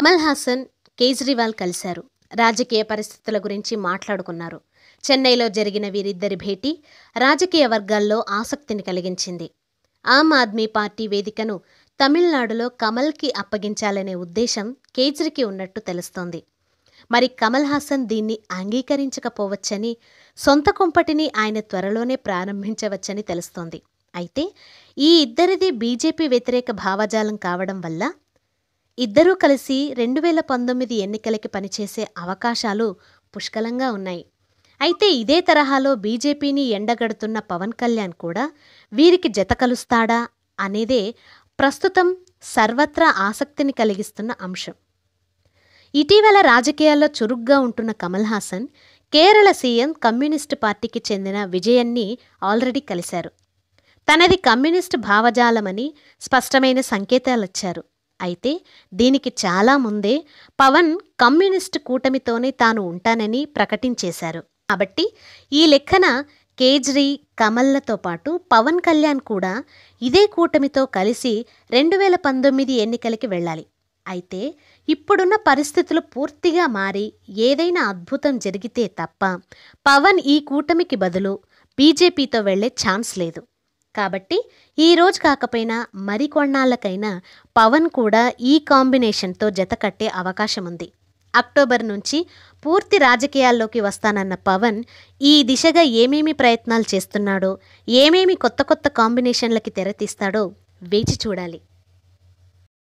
కమల్ హాసన్ కేజ్రీవాల్ కలిశారు రాజకీయ పరిస్థితుల గురించి మాట్లాడుకున్నారు చెన్నైలో జరిగిన వీరిద్దరి భేటీ రాజకీయ వర్గాల్లో ఆసక్తిని కలిగించింది ఆమ్ ఆద్మీ పార్టీ వేదికను తమిళనాడులో కమల్కి అప్పగించాలనే ఉద్దేశం కేజ్రీకి ఉన్నట్టు తెలుస్తోంది మరి కమల్ హాసన్ దీన్ని అంగీకరించకపోవచ్చని సొంత కుంపటిని ఆయన త్వరలోనే ప్రారంభించవచ్చని తెలుస్తోంది అయితే ఈ ఇద్దరిది బీజేపీ వ్యతిరేక భావజాలం కావడం వల్ల ఇద్దరూ కలిసి రెండు వేల పంతొమ్మిది ఎన్నికలకి పనిచేసే అవకాశాలు పుష్కలంగా ఉన్నాయి అయితే ఇదే తరహాలో బీజేపీని ఎండగడుతున్న పవన్ కళ్యాణ్ కూడా వీరికి జత కలుస్తాడా అనేదే ప్రస్తుతం సర్వత్రా ఆసక్తిని కలిగిస్తున్న అంశం ఇటీవల రాజకీయాల్లో చురుగ్గా ఉంటున్న కమల్ హాసన్ కేరళ సీఎం కమ్యూనిస్టు పార్టీకి చెందిన విజయన్ని ఆల్రెడీ కలిశారు తనది కమ్యూనిస్టు భావజాలమని స్పష్టమైన సంకేతాలిచ్చారు అయితే దీనికి చాలా ముందే పవన్ కమ్యూనిస్ట్ కూటమితోనే తాను ఉంటానని ప్రకటించేశారు కాబట్టి ఈ లెక్కన కేజ్రీ కమల్లతో పాటు పవన్ కళ్యాణ్ కూడా ఇదే కూటమితో కలిసి రెండు వేల పంతొమ్మిది ఎన్నికలకి వెళ్ళాలి అయితే ఇప్పుడున్న పరిస్థితులు పూర్తిగా మారి ఏదైనా అద్భుతం జరిగితే తప్ప పవన్ ఈ కూటమికి బదులు బీజేపీతో వెళ్లే ఛాన్స్ లేదు కాబట్టి ఈరోజు కాకపోయినా కాకపోయినా మరికొన్నాళ్ళకైనా పవన్ కూడా ఈ కాంబినేషన్తో జత కట్టే అవకాశం ఉంది అక్టోబర్ నుంచి పూర్తి రాజకీయాల్లోకి వస్తానన్న పవన్ ఈ దిశగా ఏమేమి ప్రయత్నాలు చేస్తున్నాడో ఏమేమి కొత్త కొత్త కాంబినేషన్లకి తెరతీస్తాడో వేచి చూడాలి